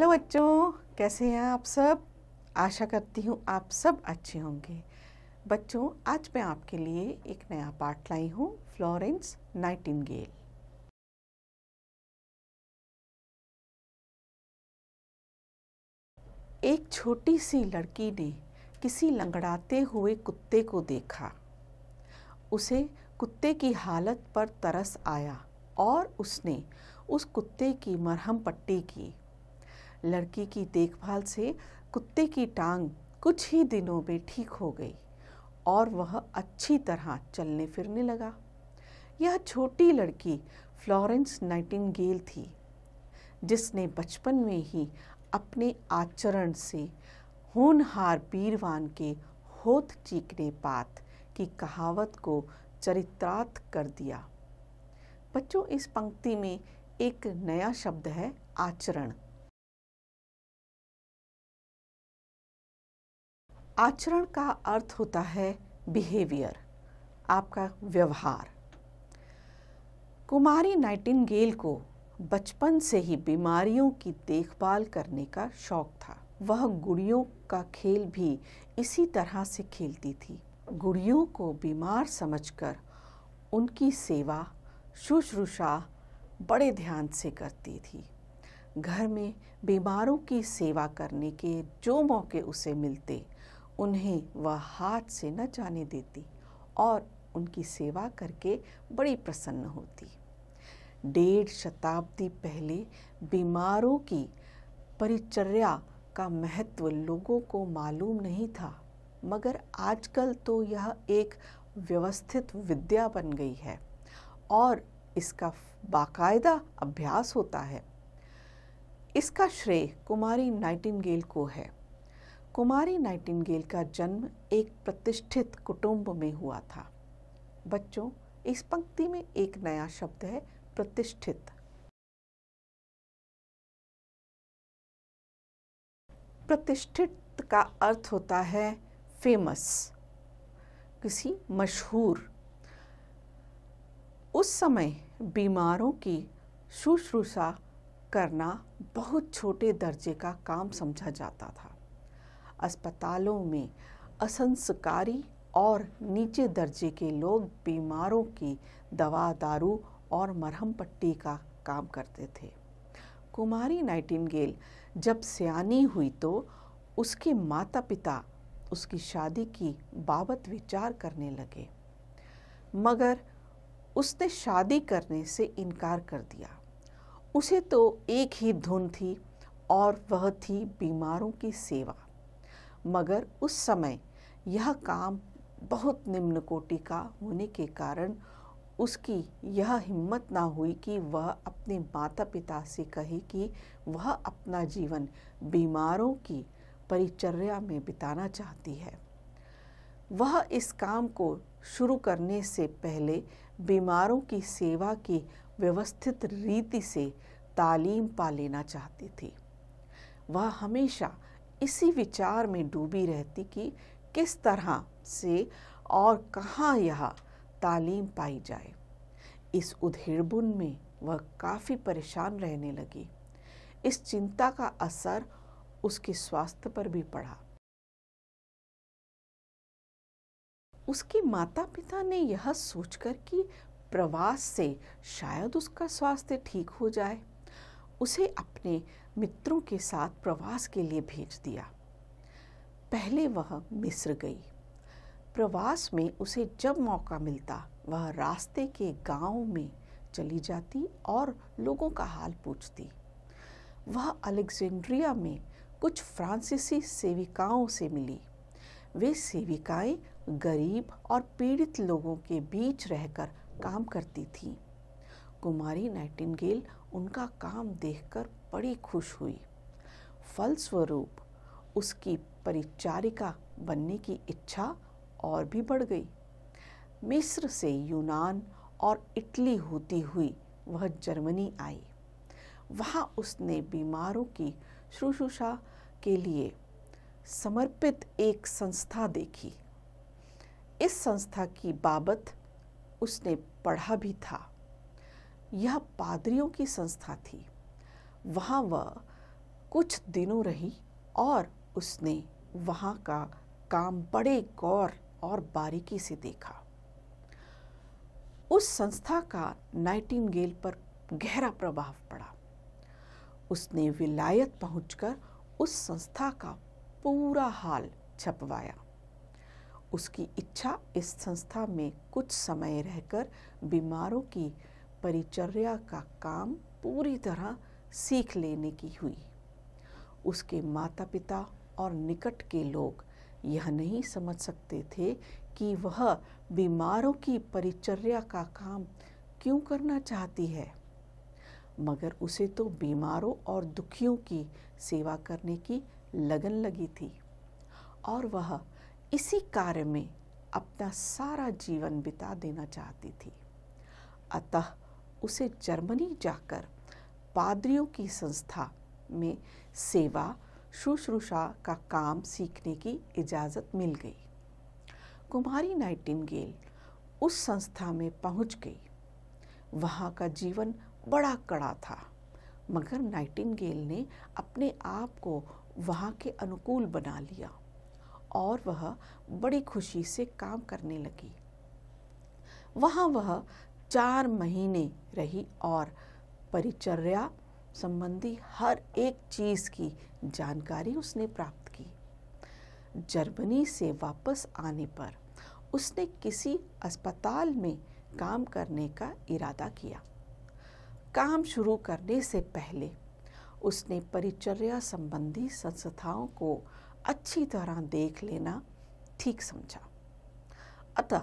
Hello बच्चों कैसे हैं आप सब आशा करती हूँ आप सब अच्छे होंगे बच्चों आज मैं आपके लिए एक नया पाठ लाई हूँ फ्लोरेंस नाइटिंगेल एक छोटी सी लड़की ने किसी लंगड़ाते हुए कुत्ते को देखा उसे कुत्ते की हालत पर तरस आया और उसने उस कुत्ते की मरहम पट्टी की लड़की की देखभाल से कुत्ते की टांग कुछ ही दिनों में ठीक हो गई और वह अच्छी तरह चलने फिरने लगा यह छोटी लड़की फ्लोरेंस नाइटिंगेल थी जिसने बचपन में ही अपने आचरण से होनहार पीरवान के होत चीकने पात की कहावत को चरित्रार्थ कर दिया बच्चों इस पंक्ति में एक नया शब्द है आचरण आचरण का अर्थ होता है बिहेवियर आपका व्यवहार कुमारी नाइटिंगेल को बचपन से ही बीमारियों की देखभाल करने का शौक था वह गुड़ियों का खेल भी इसी तरह से खेलती थी गुड़ियों को बीमार समझकर उनकी सेवा शुश्रूषा बड़े ध्यान से करती थी घर में बीमारों की सेवा करने के जो मौके उसे मिलते उन्हें वह हाथ से न जाने देती और उनकी सेवा करके बड़ी प्रसन्न होती डेढ़ शताब्दी पहले बीमारों की परिचर्या का महत्व लोगों को मालूम नहीं था मगर आजकल तो यह एक व्यवस्थित विद्या बन गई है और इसका बाकायदा अभ्यास होता है इसका श्रेय कुमारी नाइटिंगेल को है कुमारी नाइटिंगेल का जन्म एक प्रतिष्ठित कुटुंब में हुआ था बच्चों इस पंक्ति में एक नया शब्द है प्रतिष्ठित प्रतिष्ठित का अर्थ होता है फेमस किसी मशहूर उस समय बीमारों की शुश्रूषा करना बहुत छोटे दर्जे का काम समझा जाता था अस्पतालों में असंस्कारी और नीचे दर्जे के लोग बीमारों की दवा दारू और मरहम पट्टी का काम करते थे कुमारी नाइटिंगेल जब सियानी हुई तो उसके माता पिता उसकी शादी की बाबत विचार करने लगे मगर उसने शादी करने से इनकार कर दिया उसे तो एक ही धुन थी और वह थी बीमारों की सेवा मगर उस समय यह काम बहुत निम्न कोटि का होने के कारण उसकी यह हिम्मत ना हुई कि वह अपने माता पिता से कहे कि वह अपना जीवन बीमारों की परिचर्या में बिताना चाहती है वह इस काम को शुरू करने से पहले बीमारों की सेवा की व्यवस्थित रीति से तालीम पा लेना चाहती थी वह हमेशा इसी विचार में डूबी रहती कि किस तरह से और कहाँ यह तालीम पाई जाए इस उधेड़बुन में वह काफ़ी परेशान रहने लगी इस चिंता का असर उसके स्वास्थ्य पर भी पड़ा उसके माता पिता ने यह सोचकर कि प्रवास से शायद उसका स्वास्थ्य ठीक हो जाए उसे अपने मित्रों के साथ प्रवास के लिए भेज दिया पहले वह मिस्र गई प्रवास में उसे जब मौका मिलता वह रास्ते के गांव में चली जाती और लोगों का हाल पूछती वह अलेक्जेंड्रिया में कुछ फ्रांसीसी सेविकाओं से मिली वे सेविकाएं गरीब और पीड़ित लोगों के बीच रहकर काम करती थीं। कुमारी नाइटिंगेल उनका काम देखकर बड़ी खुश हुई फलस्वरूप उसकी परिचारिका बनने की इच्छा और भी बढ़ गई मिस्र से यूनान और इटली होती हुई वह जर्मनी आई वहाँ उसने बीमारों की शुश्रूषा के लिए समर्पित एक संस्था देखी इस संस्था की बाबत उसने पढ़ा भी था यह पादरियों की संस्था थी वहाँ वह कुछ दिनों रही और उसने वहाँ का काम बड़े गौर और बारीकी से देखा उस संस्था का नाइटिंगेल पर गहरा प्रभाव पड़ा उसने विलायत पहुंचकर उस संस्था का पूरा हाल छपवाया उसकी इच्छा इस संस्था में कुछ समय रहकर बीमारों की परिचर्या का काम पूरी तरह सीख लेने की हुई उसके माता पिता और निकट के लोग यह नहीं समझ सकते थे कि वह बीमारों की परिचर्या का काम क्यों करना चाहती है मगर उसे तो बीमारों और दुखियों की सेवा करने की लगन लगी थी और वह इसी कार्य में अपना सारा जीवन बिता देना चाहती थी अतः उसे जर्मनी जाकर पादरियों की संस्था में सेवा शुश्रूषा का काम सीखने की इजाज़त मिल गई कुमारी नाइटिंगेल उस संस्था में पहुंच गई वहां का जीवन बड़ा कड़ा था मगर नाइटिंगेल ने अपने आप को वहां के अनुकूल बना लिया और वह बड़ी खुशी से काम करने लगी वहां वह चार महीने रही और परिचर्या संबंधी हर एक चीज़ की जानकारी उसने प्राप्त की जर्मनी से वापस आने पर उसने किसी अस्पताल में काम करने का इरादा किया काम शुरू करने से पहले उसने परिचर्या संबंधी संस्थाओं को अच्छी तरह देख लेना ठीक समझा अतः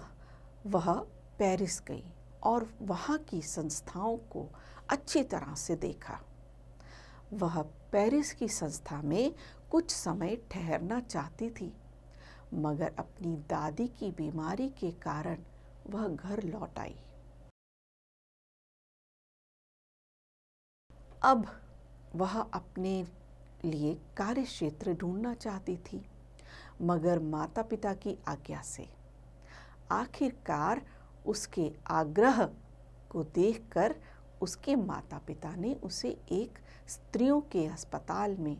वह पेरिस गई और वहाँ की संस्थाओं को अच्छी तरह से देखा वह पेरिस की संस्था में कुछ समय ठहरना चाहती थी मगर अपनी दादी की बीमारी के कारण वह घर लौट आई अब वह अपने लिए कार्य क्षेत्र ढूंढना चाहती थी मगर माता पिता की आज्ञा से आखिरकार उसके आग्रह को देखकर उसके माता पिता ने उसे एक स्त्रियों के अस्पताल में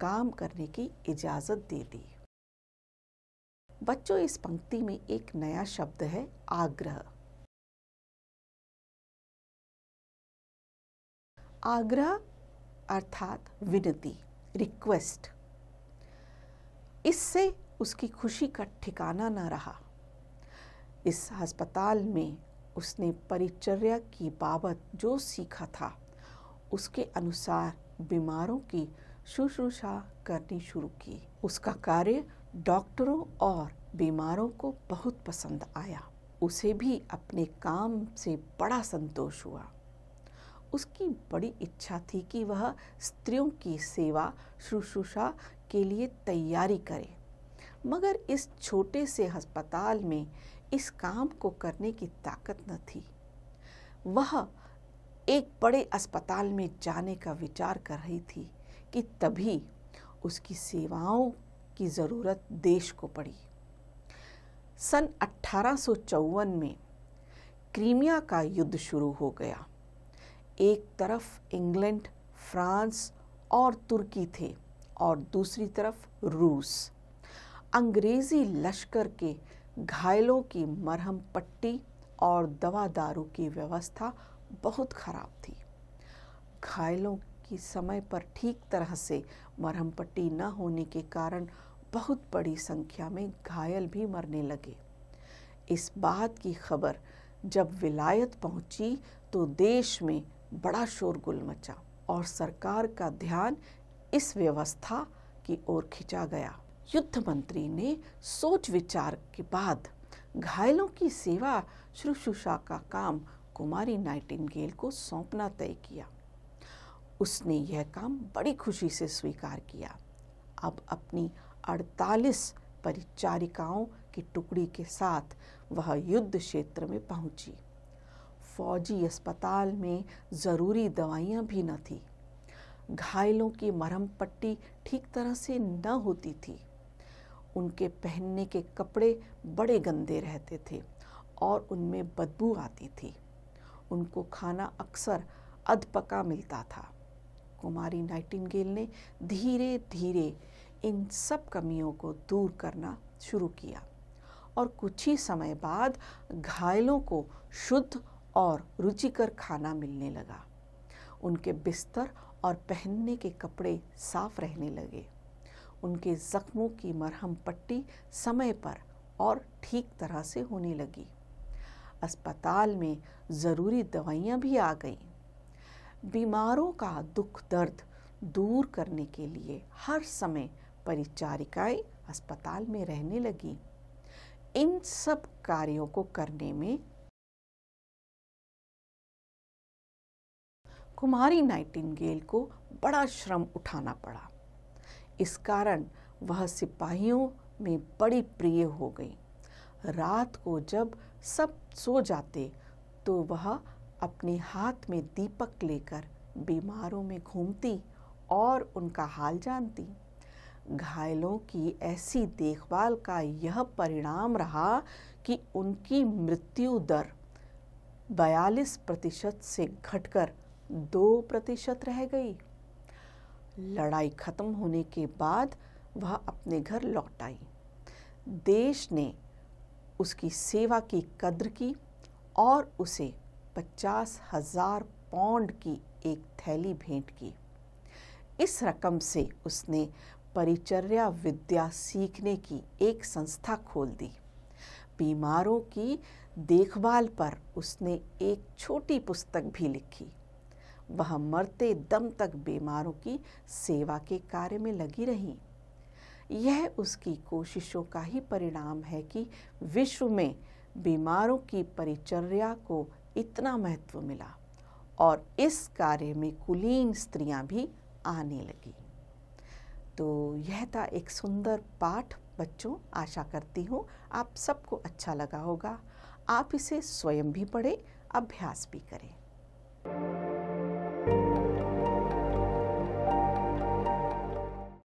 काम करने की इजाज़त दे दी बच्चों इस पंक्ति में एक नया शब्द है आग्रह आग्रह अर्थात विनती रिक्वेस्ट इससे उसकी खुशी का ठिकाना ना रहा इस अस्पताल में उसने परिचर्या की बाबत जो सीखा था उसके अनुसार बीमारों की शुश्रूषा करनी शुरू की उसका कार्य डॉक्टरों और बीमारों को बहुत पसंद आया उसे भी अपने काम से बड़ा संतोष हुआ उसकी बड़ी इच्छा थी कि वह स्त्रियों की सेवा शुश्रूषा के लिए तैयारी करे मगर इस छोटे से अस्पताल में इस काम को करने की ताकत न थी वह एक बड़े अस्पताल में जाने का विचार कर रही थी कि तभी उसकी सेवाओं की ज़रूरत देश को पड़ी सन अट्ठारह में क्रीमिया का युद्ध शुरू हो गया एक तरफ इंग्लैंड फ्रांस और तुर्की थे और दूसरी तरफ रूस अंग्रेज़ी लश्कर के घायलों की मरहम पट्टी और दवा दारू की व्यवस्था बहुत खराब थी घायलों की समय पर ठीक तरह से मरहम पट्टी न होने के कारण बहुत बड़ी संख्या में घायल भी मरने लगे इस बात की खबर जब विलायत पहुंची तो देश में बड़ा शोरगुल मचा और सरकार का ध्यान इस व्यवस्था की ओर खिंचा गया युद्ध मंत्री ने सोच विचार के बाद घायलों की सेवा शुश्रूषा का काम कुमारी नाइटिंगेल को सौंपना तय किया उसने यह काम बड़ी खुशी से स्वीकार किया अब अपनी 48 परिचारिकाओं की टुकड़ी के साथ वह युद्ध क्षेत्र में पहुंची फौजी अस्पताल में ज़रूरी दवाइयाँ भी न थी घायलों की मरहम पट्टी ठीक तरह से न होती थी उनके पहनने के कपड़े बड़े गंदे रहते थे और उनमें बदबू आती थी उनको खाना अक्सर अध पका मिलता था कुमारी नाइटिंगेल ने धीरे धीरे इन सब कमियों को दूर करना शुरू किया और कुछ ही समय बाद घायलों को शुद्ध और रुचिकर खाना मिलने लगा उनके बिस्तर और पहनने के कपड़े साफ रहने लगे उनके जख्मों की मरहम पट्टी समय पर और ठीक तरह से होने लगी अस्पताल में ज़रूरी दवाइयाँ भी आ गईं बीमारों का दुख दर्द दूर करने के लिए हर समय परिचारिकाएं अस्पताल में रहने लगी इन सब कार्यों को करने में कुमारी नाइटिंगेल को बड़ा श्रम उठाना पड़ा इस कारण वह सिपाहियों में बड़ी प्रिय हो गई रात को जब सब सो जाते तो वह अपने हाथ में दीपक लेकर बीमारों में घूमती और उनका हाल जानती घायलों की ऐसी देखभाल का यह परिणाम रहा कि उनकी मृत्यु दर बयालीस प्रतिशत से घटकर दो प्रतिशत रह गई लड़ाई खत्म होने के बाद वह अपने घर लौट आई देश ने उसकी सेवा की कद्र की और उसे पचास हजार पौंड की एक थैली भेंट की इस रकम से उसने परिचर्या विद्या सीखने की एक संस्था खोल दी बीमारों की देखभाल पर उसने एक छोटी पुस्तक भी लिखी वह मरते दम तक बीमारों की सेवा के कार्य में लगी रही यह उसकी कोशिशों का ही परिणाम है कि विश्व में बीमारों की परिचर्या को इतना महत्व मिला और इस कार्य में कुलीन स्त्रियां भी आने लगी तो यह था एक सुंदर पाठ बच्चों आशा करती हूँ आप सबको अच्छा लगा होगा आप इसे स्वयं भी पढ़ें अभ्यास भी करें